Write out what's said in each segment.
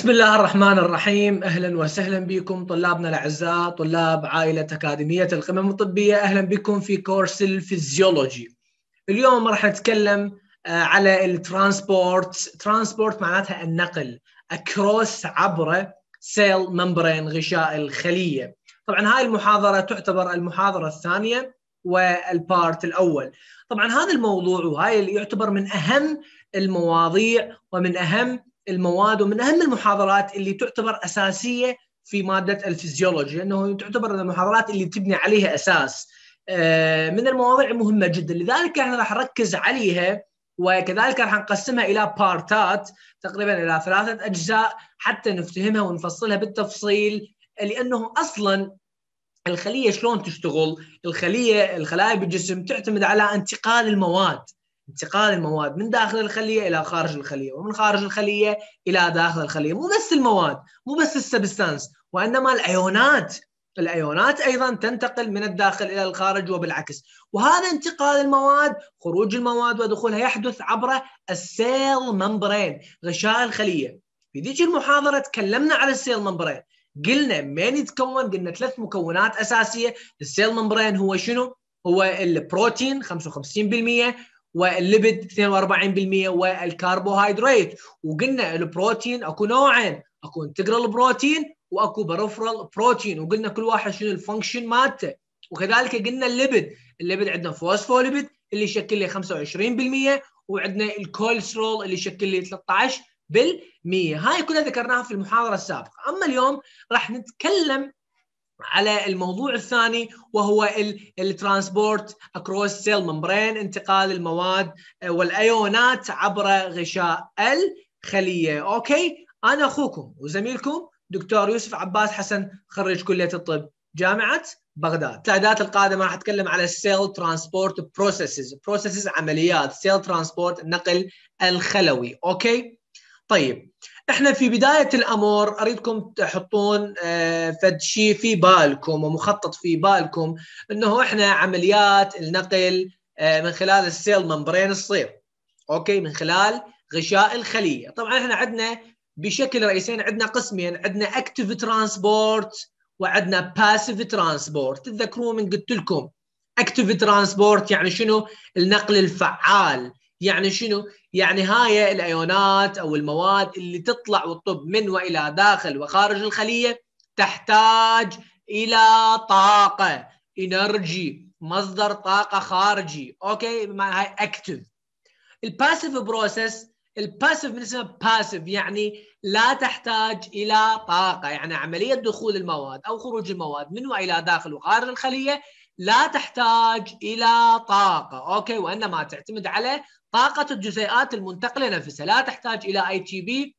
بسم الله الرحمن الرحيم اهلا وسهلا بكم طلابنا الاعزاء طلاب عائله اكاديميه القمم الطبيه اهلا بكم في كورس الفيزيولوجي اليوم راح نتكلم آه، على الترانسبورت ترانسبورت معناتها النقل اكروس عبر سيل ممبرين غشاء الخليه طبعا هاي المحاضره تعتبر المحاضره الثانيه والبارت الاول طبعا هذا الموضوع وهاي اللي يعتبر من اهم المواضيع ومن اهم المواد ومن اهم المحاضرات اللي تعتبر اساسيه في ماده الفيزيولوجي انه تعتبر المحاضرات اللي تبني عليها اساس آه، من المواضيع المهمه جدا لذلك احنا راح نركز عليها وكذلك راح نقسمها الى بارتات تقريبا الى ثلاثه اجزاء حتى نفتهمها ونفصلها بالتفصيل لانه اصلا الخليه شلون تشتغل؟ الخليه الخلايا بالجسم تعتمد على انتقال المواد انتقال المواد من داخل الخليه الى خارج الخليه ومن خارج الخليه الى داخل الخليه مو بس المواد مو بس السبستانس وانما الايونات الايونات ايضا تنتقل من الداخل الى الخارج وبالعكس وهذا انتقال المواد خروج المواد ودخولها يحدث عبر السيل ممبرين غشاء الخليه في ذيك المحاضره تكلمنا على السيل ممبرين قلنا من يتكون قلنا ثلاث مكونات اساسيه السيل ممبرين هو شنو هو البروتين 55% والليبيد 42% والكربوهيدرات وقلنا البروتين اكو نوعين اكو انتجرال بروتين واكو بروفرال بروتين وقلنا كل واحد شنو الفانكشن مالته وكذلك قلنا الليبيد الليبيد عندنا فوسفوليبيد اللي يشكل لي 25% وعندنا الكوليسترول اللي يشكل لي 13 هاي كلها ذكرناها في المحاضرة السابقة أما اليوم راح نتكلم على الموضوع الثاني وهو الترانسبورت اكروس سيل ممبرين انتقال المواد آه، والايونات عبر غشاء الخليه اوكي انا اخوكم وزميلكم دكتور يوسف عباس حسن خريج كليه الطب جامعه بغداد السلايدات القادمه راح اتكلم على السيل ترانسبورت بروسيسز بروسيسز عمليات سيل ترانسبورت النقل الخلوي اوكي طيب احنا في بدايه الامر اريدكم تحطون آه، فد شيء في بالكم ومخطط في بالكم انه احنا عمليات النقل آه، من خلال السيل ممبرين الصير اوكي من خلال غشاء الخليه طبعا احنا عندنا بشكل رئيسي عندنا قسمين عندنا اكتيف ترانسبورت وعندنا باسيف ترانسبورت تتذكرون من قلت لكم اكتيف ترانسبورت يعني شنو النقل الفعال يعني شنو؟ يعني هاي الايونات او المواد اللي تطلع وتطب من والى داخل وخارج الخليه تحتاج الى طاقه انرجي مصدر طاقه خارجي اوكي بمعنى هاي اكتف الباسيف بروسس الباسيف من اسمها باسيف يعني لا تحتاج الى طاقه يعني عمليه دخول المواد او خروج المواد من والى داخل وخارج الخليه لا تحتاج الى طاقه اوكي وانما تعتمد على طاقة الجزيئات المنتقلة نفسها لا تحتاج إلى أي تي بي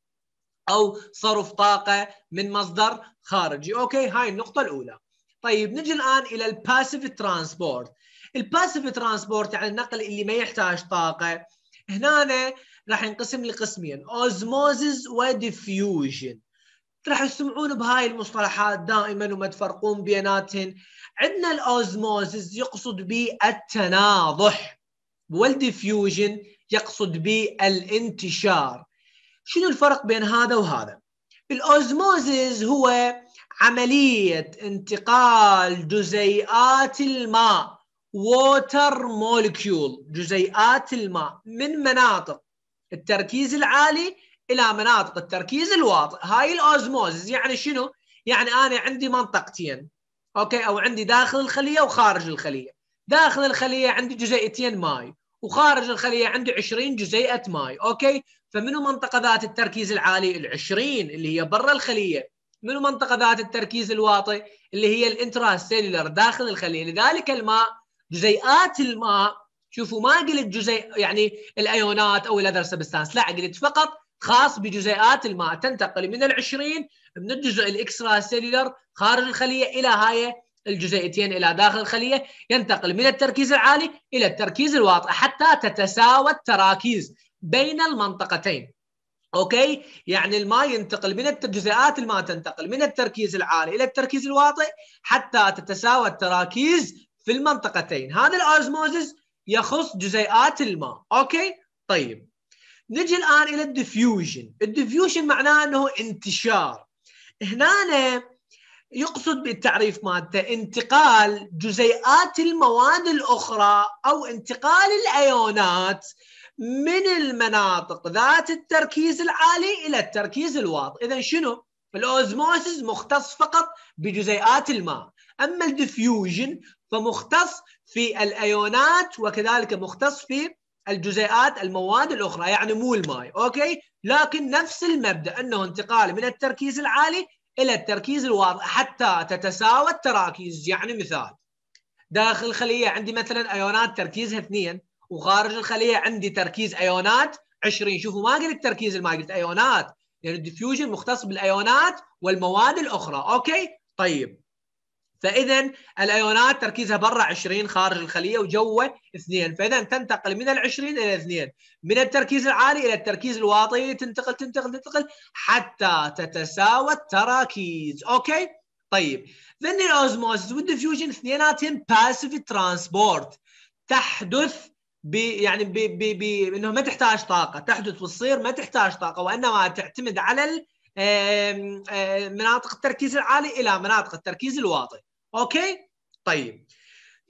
أو صرف طاقة من مصدر خارجي أوكي هاي النقطة الأولى طيب نجي الآن إلى الباسيف ترانسبورت الباسيف ترانسبورت يعني النقل اللي ما يحتاج طاقة هنا راح ينقسم لقسمين اوزموزز وديفيوجن راح تسمعون بهاي المصطلحات دائما وما تفرقون بيناتهن عندنا الاوزموزز يقصد به التناضح والديفيوجن يقصد به الانتشار شنو الفرق بين هذا وهذا الاوزموزيس هو عملية انتقال جزيئات الماء ووتر مولكيول جزيئات الماء من مناطق التركيز العالي إلى مناطق التركيز الواطئ هاي الأوزموزيس يعني شنو؟ يعني أنا عندي منطقتين أوكي أو عندي داخل الخلية وخارج الخلية داخل الخلية عندي جزيئتين ماي وخارج الخليه عنده 20 جزيئه ماي اوكي فمنو منطقه ذات التركيز العالي ال20 اللي هي برا الخليه منو منطقه ذات التركيز الواطي اللي هي الانتراستيلولر داخل الخليه لذلك الماء جزيئات الماء شوفوا ما قلت جزيء يعني الايونات او الاذر سبستانس لا قلت فقط خاص بجزيئات الماء تنتقل من ال20 من الجزء الاكسترا سيلولر خارج الخليه الى هاي الجزيئتين إلى داخل الخلية ينتقل من التركيز العالي إلى التركيز الواطئ حتى تتساوى التراكيز بين المنطقتين اوكي يعني الماء ينتقل من الجزيئات الماء تنتقل من التركيز العالي الى التركيز الواطئ حتى تتساوى التراكيز في المنطقتين هذا الاوزموزس يخص جزيئات الماء اوكي طيب نجي الان الى الديفيوجن الديفيوجن معناه انه انتشار هنا يقصد بالتعريف مادة انتقال جزيئات المواد الاخرى او انتقال الايونات من المناطق ذات التركيز العالي الى التركيز الواطي، اذا شنو؟ الاوزموسيس مختص فقط بجزيئات الماء، اما الديفيوجن فمختص في الايونات وكذلك مختص في الجزيئات المواد الاخرى يعني مو الماء اوكي لكن نفس المبدا انه انتقال من التركيز العالي الى التركيز الواضح حتى تتساوى التراكيز يعني مثال داخل الخليه عندي مثلا ايونات تركيزها اثنين وخارج الخليه عندي تركيز ايونات 20 شوفوا ما قلت تركيز ما قلت ايونات لان يعني الدفيوجن مختص بالايونات والمواد الاخرى اوكي طيب فاذا الايونات تركيزها برا 20 خارج الخليه وجوه 2 فاذا تنتقل من ال 20 الى 2 من التركيز العالي الى التركيز الواطي تنتقل تنتقل تنتقل حتى تتساوى التراكيز اوكي طيب ذن الاوزموسيس والديفيوجن اثنيناتهم باسيف ترانسبورت تحدث ب يعني ب ب ب انه ما تحتاج طاقه تحدث وتصير ما تحتاج طاقه وانما تعتمد على مناطق التركيز العالي الى مناطق التركيز الواطي اوكي طيب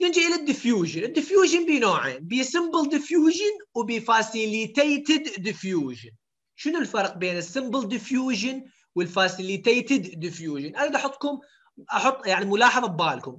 نجي الى الديفيوجن الديفيوجن بنوعين بي سمبل ديفيوجن فاسيليتيتد ديفيوجن شنو الفرق بين السمبل ديفيوجن والفاسيليتيتد ديفيوجن انا احطكم احط يعني ملاحظه ببالكم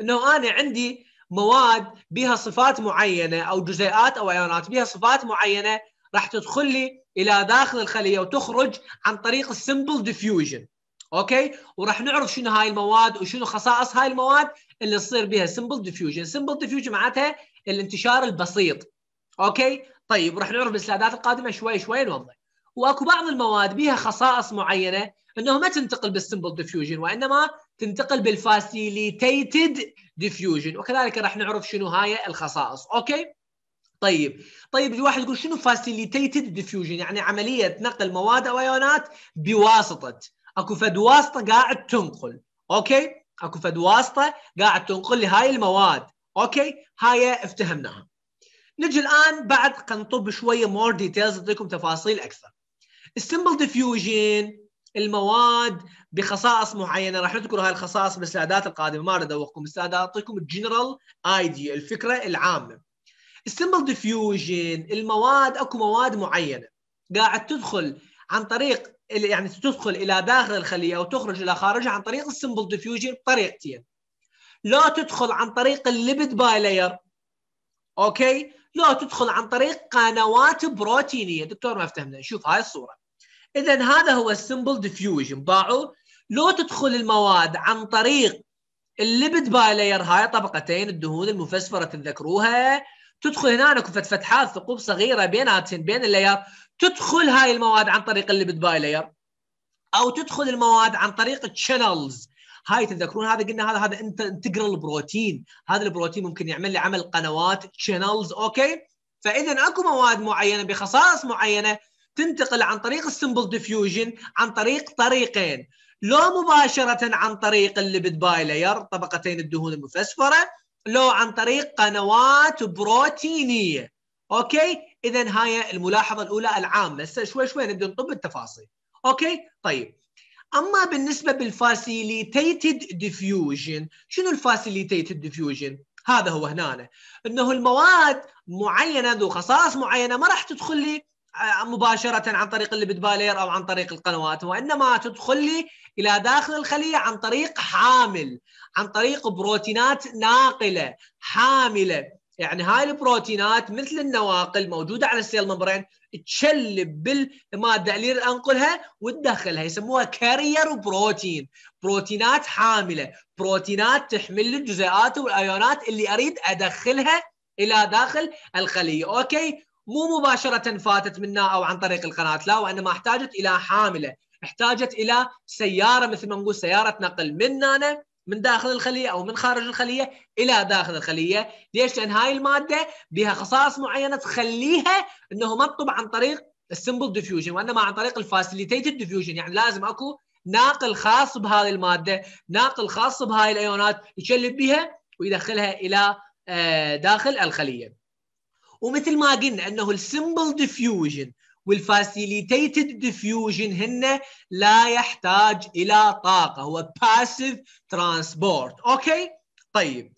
انه انا عندي مواد بها صفات معينه او جزيئات او ايونات بها صفات معينه راح تدخل لي الى داخل الخليه وتخرج عن طريق السمبل ديفيوجن اوكي وراح نعرف شنو هاي المواد وشنو خصائص هاي المواد اللي تصير بها سمبل ديفيوجن سمبل ديفيوجن معناتها الانتشار البسيط اوكي طيب راح نعرف بالسلادات القادمه شوي شوي نوضح واكو بعض المواد بها خصائص معينه انه ما تنتقل بالسمبل ديفيوجن وانما تنتقل بالفاسيليتيتد ديفيوجن وكذلك راح نعرف شنو هاي الخصائص اوكي طيب طيب الواحد يقول شنو فاسيليتيتد ديفيوجن يعني عمليه نقل مواد او ايونات بواسطه اكو فد واسطه قاعد تنقل اوكي اكو فد واسطه قاعد تنقل لي هاي المواد اوكي هاي افتهمناها نجي الان بعد قنطب شويه مور ديتيلز اعطيكم تفاصيل اكثر السمبل ديفيوجن المواد بخصائص معينه راح نذكر هاي الخصائص بالسلادات القادمه ما اريد اوقفكم بالسلادات اعطيكم الجنرال ايديا الفكره العامه السمبل ديفيوجن المواد اكو مواد معينه قاعد تدخل عن طريق يعني تدخل الى داخل الخليه وتخرج الى خارجها عن طريق السمبل ديفيوجن بطريقتين لا تدخل عن طريق الليبيد لاير اوكي لا تدخل عن طريق قنوات بروتينيه دكتور ما افتهمنا شوف هاي الصوره اذا هذا هو السمبل ديفيوجن باعوا لو تدخل المواد عن طريق الليبيد لاير هاي طبقتين الدهون المفسفره تذكروها تدخل هناك فتحات ثقوب صغيره بيناتهم بين اللاير تدخل هاي المواد عن طريق الليبيد بايلير او تدخل المواد عن طريق الشانلز هاي تذكرون هذا قلنا هذا هذا انت انتجرال بروتين هذا البروتين ممكن يعمل لي عمل قنوات شانلز اوكي فاذا اكو مواد معينه بخصائص معينه تنتقل عن طريق السمبل ديفيوجن عن طريق طريقين لو مباشره عن طريق الليبيد بايلير طبقتين الدهون المفسفره لو عن طريق قنوات بروتينيه اوكي اذا هاي الملاحظه الاولى العامه هسه شوي شوي نبدا نطب التفاصيل اوكي طيب اما بالنسبه بالفاسيليتيتد ديفيوجن شنو الفاسيليتيتد ديفيوجن هذا هو هنا انه المواد معينه ذو خصائص معينه ما راح تدخل لي آه، مباشره عن طريق الليبيد بالير او عن طريق القنوات وانما تدخل لي الى داخل الخليه عن طريق حامل عن طريق بروتينات ناقله حامله يعني هاي البروتينات مثل النواقل موجوده على السيل ممبرين تشلب بالماده اللي انقلها وتدخلها يسموها كارير بروتين بروتينات حامله بروتينات تحمل الجزيئات والايونات اللي اريد ادخلها الى داخل الخليه اوكي مو مباشره فاتت منها او عن طريق القناه لا وانما احتاجت الى حامله احتاجت الى سياره مثل ما نقول سياره نقل من هنا من داخل الخليه او من خارج الخليه الى داخل الخليه، ليش؟ لان هاي الماده بها خصائص معينه تخليها انه ما تطب عن طريق السمبل ديفيوجن وانما عن طريق الفاسيليتيتد ديفيوجن، يعني لازم اكو ناقل خاص بهذه الماده، ناقل خاص بهاي الايونات يشلب بها ويدخلها الى آه، داخل الخليه. ومثل ما قلنا انه السمبل ديفيوجن والفاسيليتيتد ديفيوجن هن لا يحتاج الى طاقه هو باسيف ترانسبورت اوكي طيب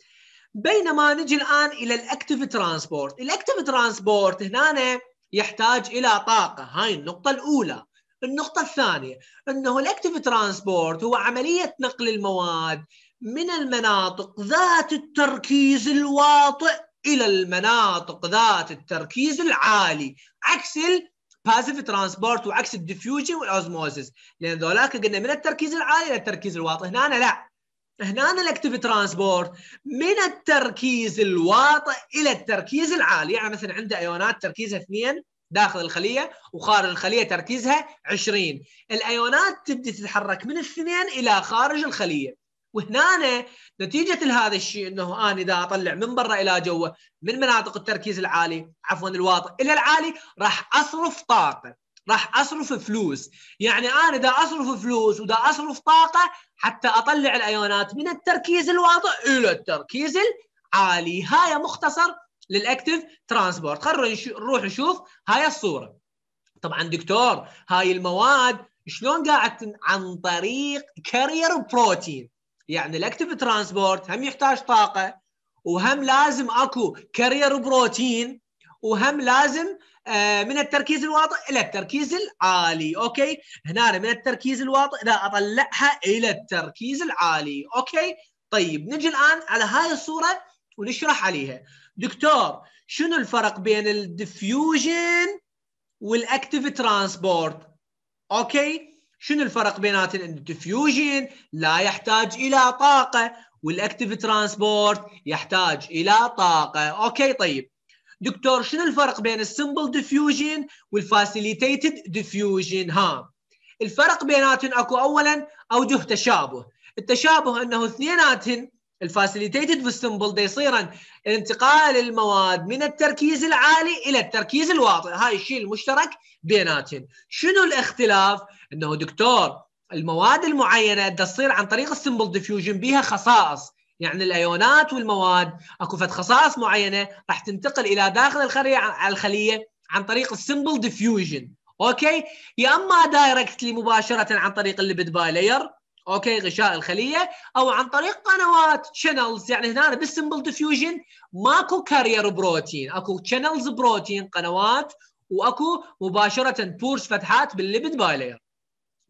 بينما نجي الان الى الاكتيف ترانسبورت الاكتيف ترانسبورت هنا يحتاج الى طاقه هاي النقطه الاولى النقطه الثانيه انه الاكتيف ترانسبورت هو عمليه نقل المواد من المناطق ذات التركيز الواطئ الى المناطق ذات التركيز العالي عكس باسيف ترانسبورت وعكس الديفيوجن والاوزموزس لان ذولاك قلنا من التركيز العالي للتركيز الواطي هنا لا هنا الاكتيف ترانسبورت من التركيز الواطئ الى التركيز العالي يعني مثلا عنده ايونات تركيزها 2 داخل الخليه وخارج الخليه تركيزها 20 الايونات تبدي تتحرك من الاثنين الى خارج الخليه وهنا نتيجه لهذا الشيء انه انا اذا اطلع من برا الى جوا من مناطق التركيز العالي عفوا الواطئ الى العالي راح اصرف طاقه راح اصرف فلوس يعني انا اذا اصرف فلوس وإذا اصرف طاقه حتى اطلع الايونات من التركيز الواطئ الى التركيز العالي هاي مختصر للاكتف ترانسبورت خلينا نروح نشوف هاي الصوره طبعا دكتور هاي المواد شلون قاعد عن طريق كارير بروتين يعني الاكتف ترانسبورت هم يحتاج طاقه وهم لازم اكو كارير بروتين وهم لازم آه، من التركيز الواطئ الى التركيز العالي اوكي هنا من التركيز الواطئ اذا اطلعها الى التركيز العالي اوكي طيب نجي الان على هاي الصوره ونشرح عليها دكتور شنو الفرق بين الديفيوجن والاكتف ترانسبورت اوكي شنو الفرق بيناتهم ان الديفيوجن لا يحتاج الى طاقه والاكتيف ترانسبورت يحتاج الى طاقه اوكي طيب دكتور شنو الفرق بين السمبل ديفيوجن والفاسيليتيتد ديفيوجن ها الفرق بيناتهم اكو اولا اوجه تشابه التشابه انه اثنيناتهم الفاسيليتيتد والسمبل دا انتقال المواد من التركيز العالي الى التركيز الواطئ هاي الشيء المشترك بيناتهم شنو الاختلاف انه دكتور المواد المعينه تصير عن طريق السمبل ديفيوجن بيها خصائص يعني الايونات والمواد اكو فد خصائص معينه راح تنتقل الى داخل الخليه على الخليه عن طريق السمبل ديفيوجن اوكي يا اما دايركتلي مباشره عن طريق الليبيد باي لاير اوكي غشاء الخليه او عن طريق قنوات شانلز يعني هنا بالسمبل ديفيوجن ماكو كارير بروتين اكو شانلز بروتين قنوات واكو مباشره بورس فتحات بالليبيد باي لاير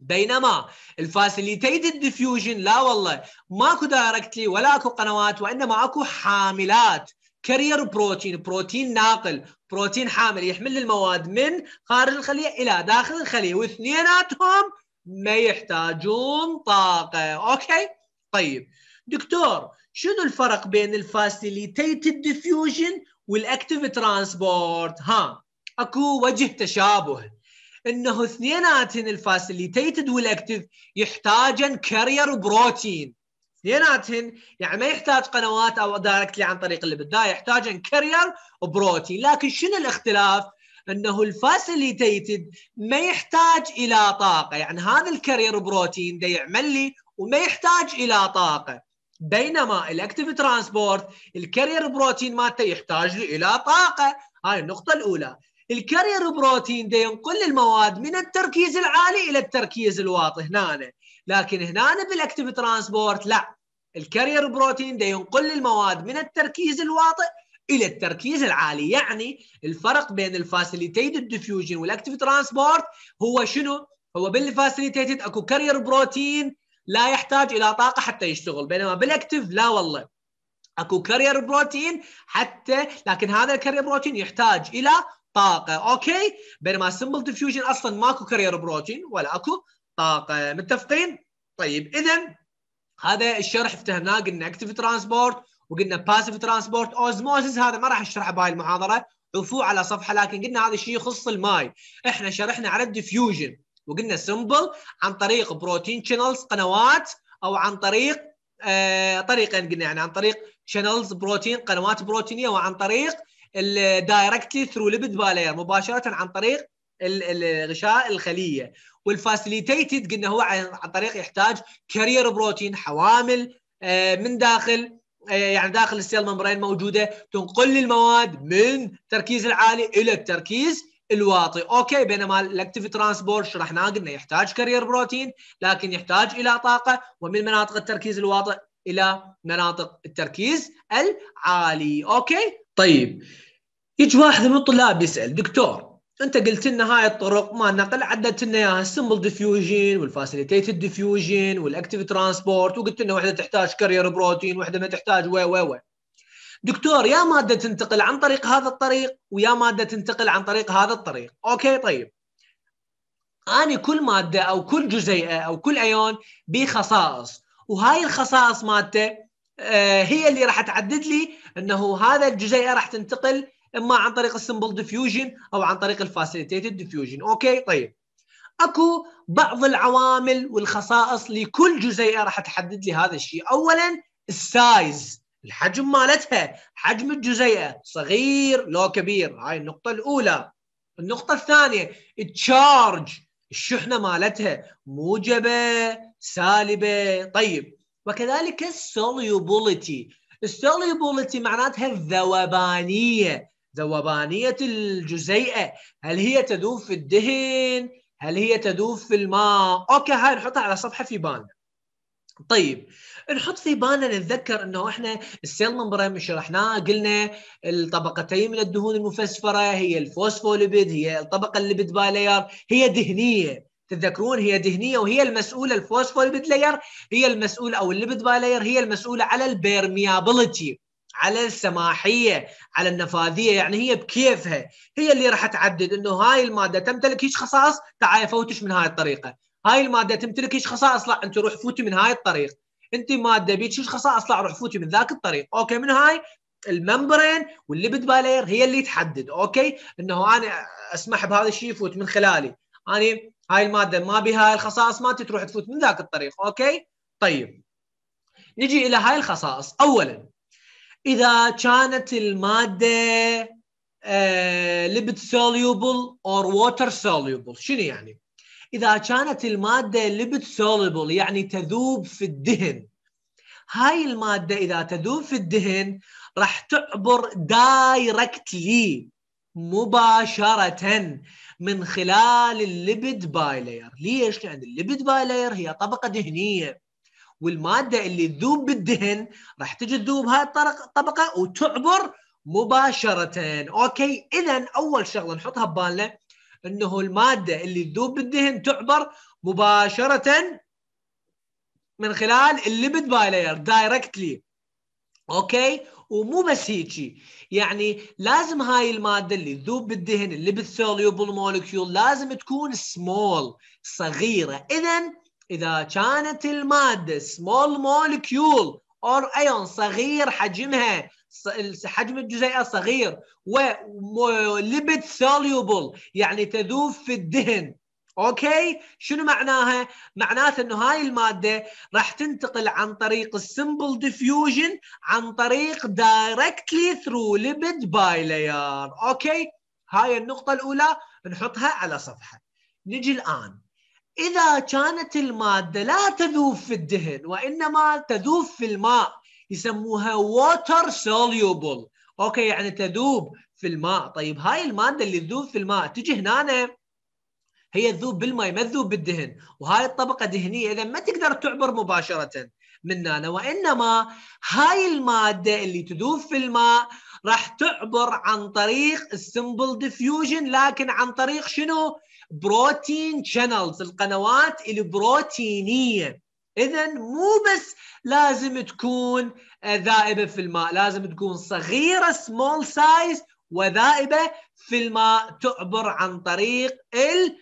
بينما الفاسيليتيتد ديفيوجن لا والله ماكو دايركتلي ولا اكو قنوات وانما اكو حاملات كارير بروتين بروتين ناقل بروتين حامل يحمل المواد من خارج الخليه الى داخل الخليه واثنيناتهم ما يحتاجون طاقه اوكي طيب دكتور شنو الفرق بين الفاسيليتيتد ديفيوجن والاكتيف ترانسبورت ها اكو وجه تشابه انه اثنيناتن الفاسيليتيتد والاكتف يحتاجن كارير بروتين اثنيناتهن يعني ما يحتاج قنوات او دايركتلي عن طريق الليبيد لا يحتاجن كارير بروتين لكن شنو الاختلاف؟ انه الفاسيليتيتد ما يحتاج الى طاقه يعني هذا الكارير بروتين ده يعمل لي وما يحتاج الى طاقه بينما الاكتف ترانسبورت الكارير بروتين مالته يحتاج لي الى طاقه هاي النقطه الاولى الكارير بروتين ده ينقل المواد من التركيز العالي الى التركيز الواطي هنا لكن هنا بالاكتيف ترانسبورت لا الكارير بروتين ده ينقل المواد من التركيز الواطئ الى التركيز العالي يعني الفرق بين الفاسيليتيد ديفيوجن والاكتيف ترانسبورت هو شنو هو بالفاسيليتيد اكو كارير بروتين لا يحتاج الى طاقه حتى يشتغل بينما بالاكتيف لا والله اكو كارير بروتين حتى لكن هذا الكارير بروتين يحتاج الى طاقه اوكي بينما سمبل ديفيوجن اصلا ماكو كارير بروتين ولا اكو طاقه متفقين طيب اذا هذا الشرح افتهمناه قلنا اكتف ترانسبورت وقلنا باسيف ترانسبورت اوزموزز هذا ما راح اشرحه بهاي المحاضره عفوا على صفحه لكن قلنا هذا الشيء يخص الماي احنا شرحنا على الديفيوجن وقلنا سمبل عن طريق بروتين شانلز قنوات او عن طريق آه طريقين قلنا يعني عن طريق شانلز بروتين قنوات بروتينيه وعن طريق دايركتلي ثرو ليبيد بالير مباشره عن طريق الغشاء الخليه والفاسيليتيتد قلنا هو عن طريق يحتاج كارير بروتين حوامل آه، من داخل آه، يعني داخل السيل ممبرين موجوده تنقل المواد من التركيز العالي الى التركيز الواطي اوكي بينما الاكتيف ترانسبورت شرحناه قلنا يحتاج كارير بروتين لكن يحتاج الى طاقه ومن مناطق التركيز الواطي الى مناطق التركيز العالي اوكي طيب يجي واحد من الطلاب يسال دكتور انت قلت لنا هاي الطرق ما نقل عدت لنا اياها السمبل ديفيوجن والفاسيليتيتد ديفيوجن والاكتيف ترانسبورت وقلت لنا واحده تحتاج كارير بروتين واحده ما تحتاج و و و دكتور يا ماده تنتقل عن طريق هذا الطريق ويا ماده تنتقل عن طريق هذا الطريق اوكي طيب اني كل ماده او كل جزيئه او كل ايون بخصائص وهاي الخصائص مالته آه، هي اللي راح تعدد لي انه هذا الجزيئه راح تنتقل اما عن طريق السمبل ديفيوجن او عن طريق الفاسيليتيتد ديفيوجن اوكي طيب اكو بعض العوامل والخصائص لكل جزيئه راح تحدد لي هذا الشيء اولا السايز الحجم مالتها حجم الجزيئه صغير لو كبير هاي النقطه الاولى النقطه الثانيه التشارج الشحنه مالتها موجبه سالبه طيب وكذلك السوليوبوليتي السوليوبوليتي معناتها الذوبانيه ذوبانيه الجزيئه هل هي تذوب في الدهن هل هي تذوب في الماء اوكي هاي نحطها على صفحه في بان طيب نحط في بالنا نتذكر انه احنا السيل ممبرين شرحناه قلنا الطبقتين من الدهون المفسفره هي الفوسفوليبيد هي الطبقه الليبيد بالاير هي دهنيه تتذكرون هي دهنيه وهي المسؤوله الفوسفوليبيد لاير هي المسؤوله او الليبيد بالاير هي المسؤوله على البيرميابيلتي على السماحيه على النفاذيه يعني هي بكيفها هي اللي راح تعدد انه هاي الماده تمتلك هيش خصائص تعال فوتش من هاي الطريقه هاي الماده تمتلك هيش خصائص لا انت روح فوتي من هاي الطريق انت ماده بيك هيش خصائص لا روح فوتي من ذاك الطريق اوكي من هاي الممبرين والليبيد بالاير هي اللي تحدد اوكي انه انا اسمح بهذا الشيء يفوت من خلالي انا هاي الماده ما بها الخصائص ما تروح تفوت من ذاك الطريق اوكي طيب نجي الى هاي الخصائص اولا اذا كانت الماده ليبيد سوليوبل اور ووتر سوليوبل شنو يعني اذا كانت الماده ليبيد سوليوبل يعني تذوب في الدهن هاي الماده اذا تذوب في الدهن راح تعبر دايركتلي مباشره من خلال الليبيد باي لاير ليش لان الليبيد باي لاير هي طبقه دهنيه والماده اللي تذوب بالدهن راح تجي تذوب هاي الطبقه وتعبر مباشره اوكي اذا اول شغله نحطها ببالنا انه الماده اللي تذوب بالدهن تعبر مباشره من خلال الليبيد باي لاير دايركتلي اوكي ومو بس هيجي يعني لازم هاي الماده اللي تذوب بالدهن اللي بالسوليوبل مولكيول لازم تكون سمول صغيره اذا اذا كانت الماده سمول مولكيول اور ايون صغير حجمها حجم الجزيئه صغير وليبت سوليوبل يعني تذوب في الدهن اوكي شنو معناها معناته انه هاي الماده راح تنتقل عن طريق السمبل ديفيوجن عن طريق دايركتلي ثرو ليبيد باي لاير اوكي هاي النقطه الاولى نحطها على صفحه نجي الان اذا كانت الماده لا تذوب في الدهن وانما تذوب في الماء يسموها ووتر soluble اوكي يعني تذوب في الماء طيب هاي الماده اللي تذوب في الماء تجي هنا هي تذوب بالماء ما تذوب بالدهن وهاي الطبقه دهنيه اذا ما تقدر تعبر مباشره من هنا وانما هاي الماده اللي تذوب في الماء راح تعبر عن طريق السمبل ديفيوجن لكن عن طريق شنو بروتين شانلز القنوات البروتينيه اذا مو بس لازم تكون ذائبه في الماء لازم تكون صغيره سمول سايز وذائبه في الماء تعبر عن طريق ال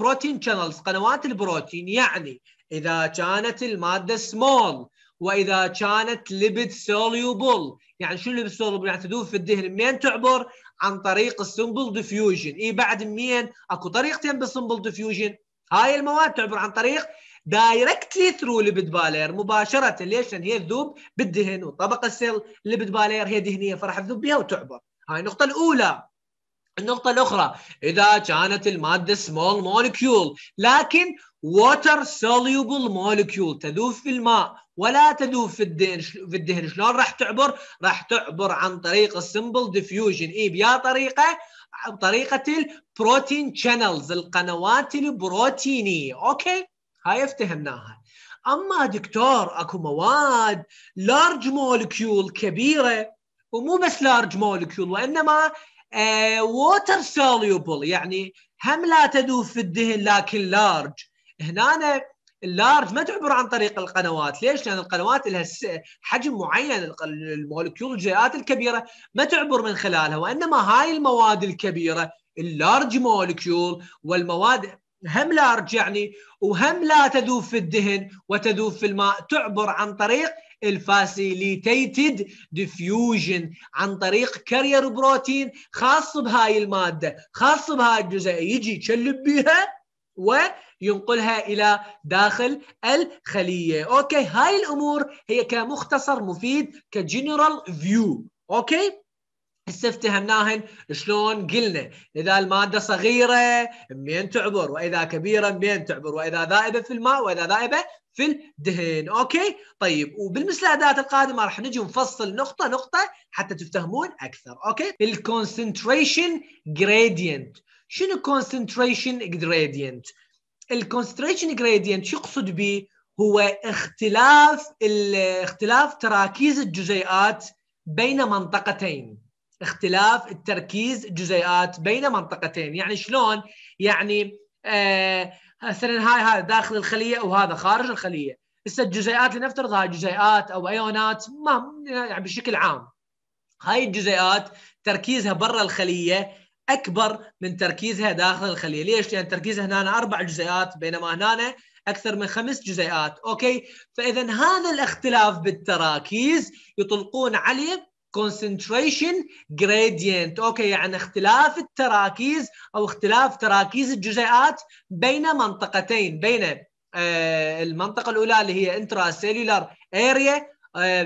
بروتين آه، شانلز قنوات البروتين يعني اذا كانت الماده سمول واذا كانت ليبيد سوليوبل يعني شنو ليبيد سوليوبل يعني تذوب في الدهن منين تعبر عن طريق السمبل ديفيوجن اي بعد منين اكو طريقتين بالسمبل ديفيوجن هاي المواد تعبر عن طريق دايركتلي ثرو ليبيد بالير مباشره ليش؟ لان هي تذوب بالدهن وطبقه السيل ليبيد بالير هي دهنيه فراح تذوب بها وتعبر هاي النقطه الاولى النقطة الأخرى إذا كانت المادة small molecule لكن water soluble molecule تذوب في الماء ولا تذوب في الدهن في الدهن شلون راح تعبر؟ راح تعبر عن طريق السمبل ديفيوجن اي بيا طريقة طريقة البروتين شانلز القنوات البروتينية اوكي هاي افتهمناها اما دكتور اكو مواد لارج مولكيول كبيره ومو بس لارج مولكيول وانما ووتر آه، سوليوبل يعني هم لا تذوب في الدهن لكن لارج هنا اللارج ما تعبر عن طريق القنوات ليش لان القنوات لها حجم معين المولكيول الجيئات الكبيره ما تعبر من خلالها وانما هاي المواد الكبيره اللارج مولكيول والمواد هم لارج يعني وهم لا تذوب في الدهن وتذوب في الماء تعبر عن طريق الفاسيليتيتد ديفيوجن عن طريق كارير بروتين خاص بهاي الماده خاص بهاي الجزيئه يجي يشلب بها وينقلها الى داخل الخليه اوكي هاي الامور هي كمختصر مفيد كجنرال فيو اوكي هسه افتهمناهن شلون قلنا اذا الماده صغيره منين تعبر واذا كبيره منين تعبر واذا ذائبه في الماء واذا ذائبه في الدهن اوكي طيب وبالمساعدات القادمه راح نجي نفصل نقطه نقطه حتى تفهمون اكثر اوكي الكونسنتريشن جريدينت شنو كونسنتريشن جريدينت الكونسنتريشن جريدينت شو يقصد به هو اختلاف اختلاف تراكيز الجزيئات بين منطقتين اختلاف التركيز الجزيئات بين منطقتين يعني شلون يعني آه مثلا هاي هذا داخل الخليه وهذا خارج الخليه هسه الجزيئات لنفترض هاي جزيئات او ايونات ما يعني بشكل عام هاي الجزيئات تركيزها برا الخليه اكبر من تركيزها داخل الخليه ليش لان تركيزها هنا اربع جزيئات بينما هنا اكثر من خمس جزيئات اوكي فاذا هذا الاختلاف بالتراكيز يطلقون عليه concentration gradient اوكي يعني اختلاف التراكيز او اختلاف تراكيز الجزيئات بين منطقتين بين آه، المنطقه الاولى اللي هي انترا سيلولار اريا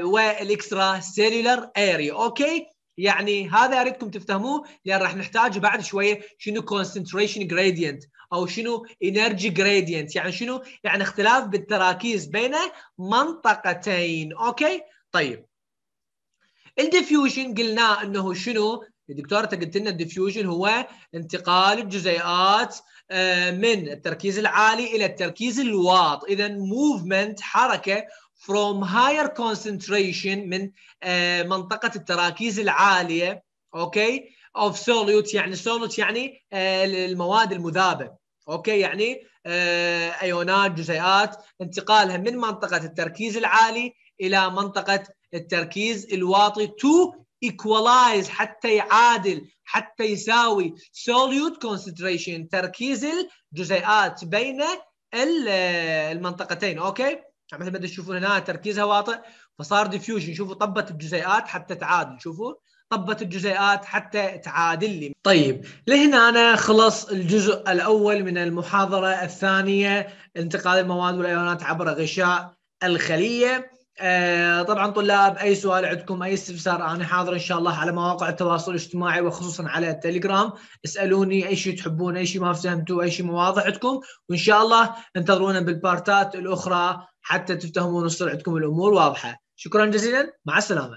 والاكسترا سيلولار اريا اوكي يعني هذا اريدكم تفهموه لان راح نحتاج بعد شويه شنو concentration gradient او شنو انرجي gradient يعني شنو يعني اختلاف بالتراكيز بين منطقتين اوكي طيب الديفيوجن قلنا انه شنو دكتور انت قلت لنا الديفيوجن هو انتقال الجزيئات آه، من التركيز العالي الى التركيز الواط اذا موفمنت حركه from higher concentration من آه، منطقه التراكيز العاليه اوكي اوف سوليوت يعني سوليوت يعني المواد آه، المذابه اوكي يعني ايونات جزيئات انتقالها من منطقه التركيز العالي الى منطقه التركيز الواطي to equalize حتى يعادل حتى يساوي solute concentration تركيز الجزيئات بين المنطقتين اوكي مثل ما تشوفون هنا تركيزها واطئ فصار ديفيوجن شوفوا طبت الجزيئات حتى تعادل شوفوا طبت الجزيئات حتى تعادل لي طيب لهنا أنا خلص الجزء الأول من المحاضرة الثانية انتقال المواد والأيونات عبر غشاء الخلية آه، طبعا طلاب اي سؤال عندكم اي استفسار انا حاضر ان شاء الله على مواقع التواصل الاجتماعي وخصوصا على التليجرام اسالوني اي شيء تحبون اي شيء ما فهمتوه اي شيء مواضع عندكم وان شاء الله انتظرونا بالبارتات الاخرى حتى تفتهمون وتصير عندكم الامور واضحه شكرا جزيلا مع السلامه